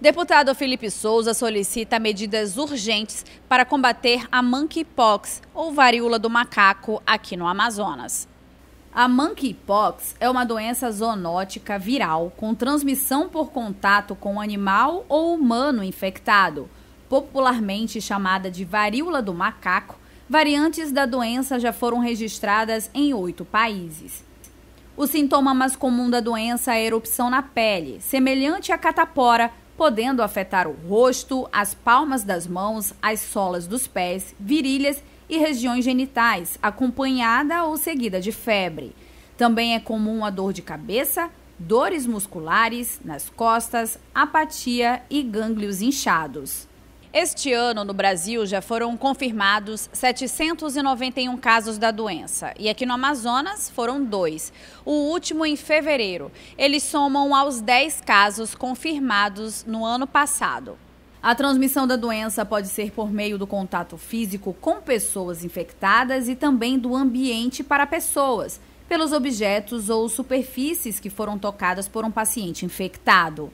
Deputado Felipe Souza solicita medidas urgentes para combater a monkeypox, ou varíola do macaco, aqui no Amazonas. A monkeypox é uma doença zoonótica viral com transmissão por contato com animal ou humano infectado, popularmente chamada de varíola do macaco. Variantes da doença já foram registradas em oito países. O sintoma mais comum da doença é a erupção na pele, semelhante à catapora, podendo afetar o rosto, as palmas das mãos, as solas dos pés, virilhas e regiões genitais, acompanhada ou seguida de febre. Também é comum a dor de cabeça, dores musculares nas costas, apatia e gânglios inchados. Este ano, no Brasil, já foram confirmados 791 casos da doença. E aqui no Amazonas foram dois. O último em fevereiro. Eles somam aos 10 casos confirmados no ano passado. A transmissão da doença pode ser por meio do contato físico com pessoas infectadas e também do ambiente para pessoas, pelos objetos ou superfícies que foram tocadas por um paciente infectado.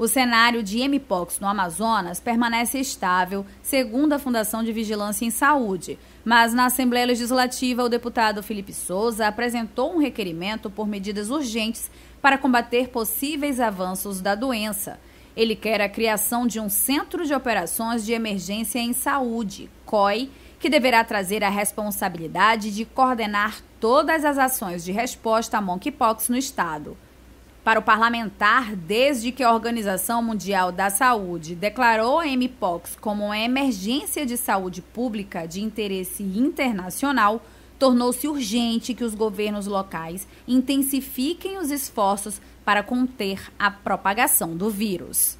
O cenário de MPOX no Amazonas permanece estável, segundo a Fundação de Vigilância em Saúde. Mas na Assembleia Legislativa, o deputado Felipe Souza apresentou um requerimento por medidas urgentes para combater possíveis avanços da doença. Ele quer a criação de um Centro de Operações de Emergência em Saúde, COI, que deverá trazer a responsabilidade de coordenar todas as ações de resposta à monkeypox no estado para o parlamentar desde que a Organização Mundial da Saúde declarou a MPOX como uma emergência de saúde pública de interesse internacional, tornou-se urgente que os governos locais intensifiquem os esforços para conter a propagação do vírus.